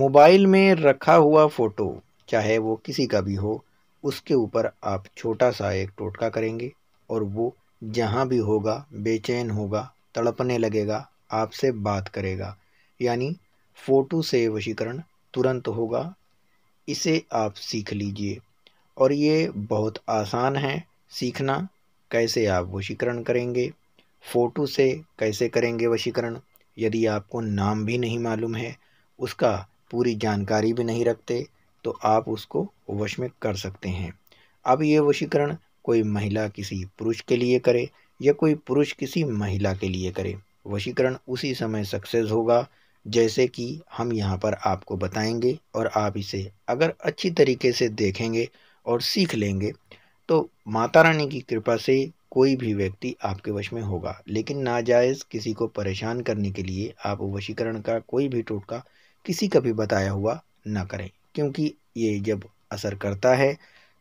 mobile में रखा हुआ फ़ोटो चाहे वो किसी का भी हो उसके ऊपर आप छोटा सा एक टोटका करेंगे और वो जहाँ भी होगा बेचैन होगा तड़पने लगेगा आपसे बात करेगा यानी फ़ोटो से वशीकरण तुरंत होगा इसे आप सीख लीजिए और ये बहुत आसान है सीखना कैसे आप वशीकरण करेंगे फ़ोटो से कैसे करेंगे वशीकरण यदि आपको नाम भी नहीं मालूम है उसका पूरी जानकारी भी नहीं रखते तो आप उसको वश में कर सकते हैं अब ये वशीकरण कोई महिला किसी पुरुष के लिए करे या कोई पुरुष किसी महिला के लिए करे वशीकरण उसी समय सक्सेस होगा जैसे कि हम यहाँ पर आपको बताएंगे और आप इसे अगर अच्छी तरीके से देखेंगे और सीख लेंगे तो माता रानी की कृपा से कोई भी व्यक्ति आपके वश में होगा लेकिन नाजायज़ किसी को परेशान करने के लिए आप वशीकरण का कोई भी टोटका किसी का भी बताया हुआ ना करें क्योंकि ये जब असर करता है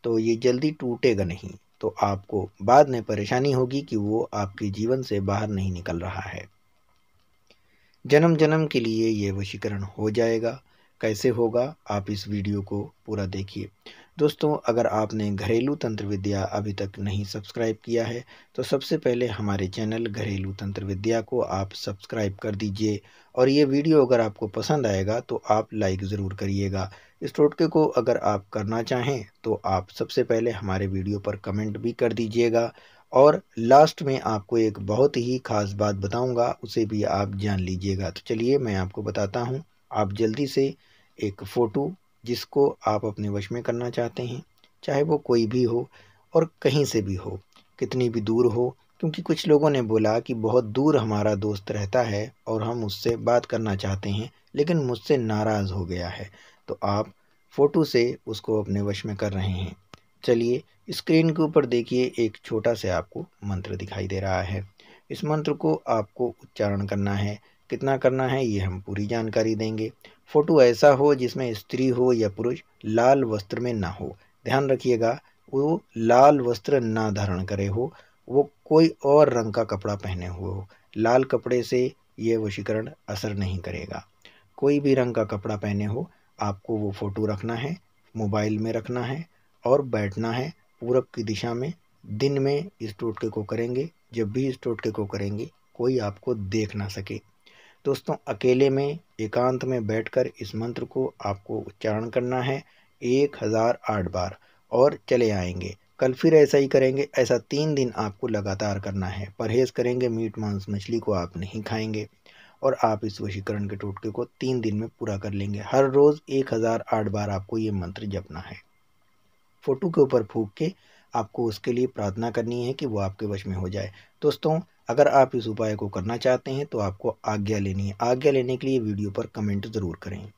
तो ये जल्दी टूटेगा नहीं तो आपको बाद में परेशानी होगी कि वो आपके जीवन से बाहर नहीं निकल रहा है जन्म जन्म के लिए ये वशीकरण हो जाएगा कैसे होगा आप इस वीडियो को पूरा देखिए दोस्तों अगर आपने घरेलू तंत्र विद्या अभी तक नहीं सब्सक्राइब किया है तो सबसे पहले हमारे चैनल घरेलू तंत्र विद्या को आप सब्सक्राइब कर दीजिए और ये वीडियो अगर आपको पसंद आएगा तो आप लाइक ज़रूर करिएगा इस टोटके को अगर आप करना चाहें तो आप सबसे पहले हमारे वीडियो पर कमेंट भी कर दीजिएगा और लास्ट में आपको एक बहुत ही ख़ास बात बताऊंगा उसे भी आप जान लीजिएगा तो चलिए मैं आपको बताता हूं आप जल्दी से एक फ़ोटो जिसको आप अपने वश में करना चाहते हैं चाहे वो कोई भी हो और कहीं से भी हो कितनी भी दूर हो क्योंकि कुछ लोगों ने बोला कि बहुत दूर हमारा दोस्त रहता है और हम उससे बात करना चाहते हैं लेकिन मुझसे नाराज़ हो गया है तो आप फ़ोटो से उसको अपने वश में कर रहे हैं चलिए स्क्रीन के ऊपर देखिए एक छोटा सा आपको मंत्र दिखाई दे रहा है इस मंत्र को आपको उच्चारण करना है कितना करना है ये हम पूरी जानकारी देंगे फ़ोटो ऐसा हो जिसमें स्त्री हो या पुरुष लाल वस्त्र में ना हो ध्यान रखिएगा वो लाल वस्त्र ना धारण करे हो वो कोई और रंग का कपड़ा पहने हुए हो लाल कपड़े से ये वशीकरण असर नहीं करेगा कोई भी रंग का कपड़ा पहने हो आपको वो फ़ोटो रखना है मोबाइल में रखना है और बैठना है पूरब की दिशा में दिन में इस टोटके को करेंगे जब भी इस टोटके को करेंगे कोई आपको देख ना सके दोस्तों अकेले में एकांत में बैठकर इस मंत्र को आपको उच्चारण करना है एक हज़ार आठ बार और चले आएंगे कल फिर ऐसा ही करेंगे ऐसा तीन दिन आपको लगातार करना है परहेज़ करेंगे मीट मांस मछली को आप नहीं खाएंगे और आप इस वशीकरण के टोटके को तीन दिन में पूरा कर लेंगे हर रोज़ एक हज़ार आठ बार आपको ये मंत्र जपना है फ़ोटो के ऊपर फूक के आपको उसके लिए प्रार्थना करनी है कि वो आपके वश में हो जाए दोस्तों अगर आप इस उपाय को करना चाहते हैं तो आपको आज्ञा लेनी है आज्ञा लेने के लिए वीडियो पर कमेंट ज़रूर करें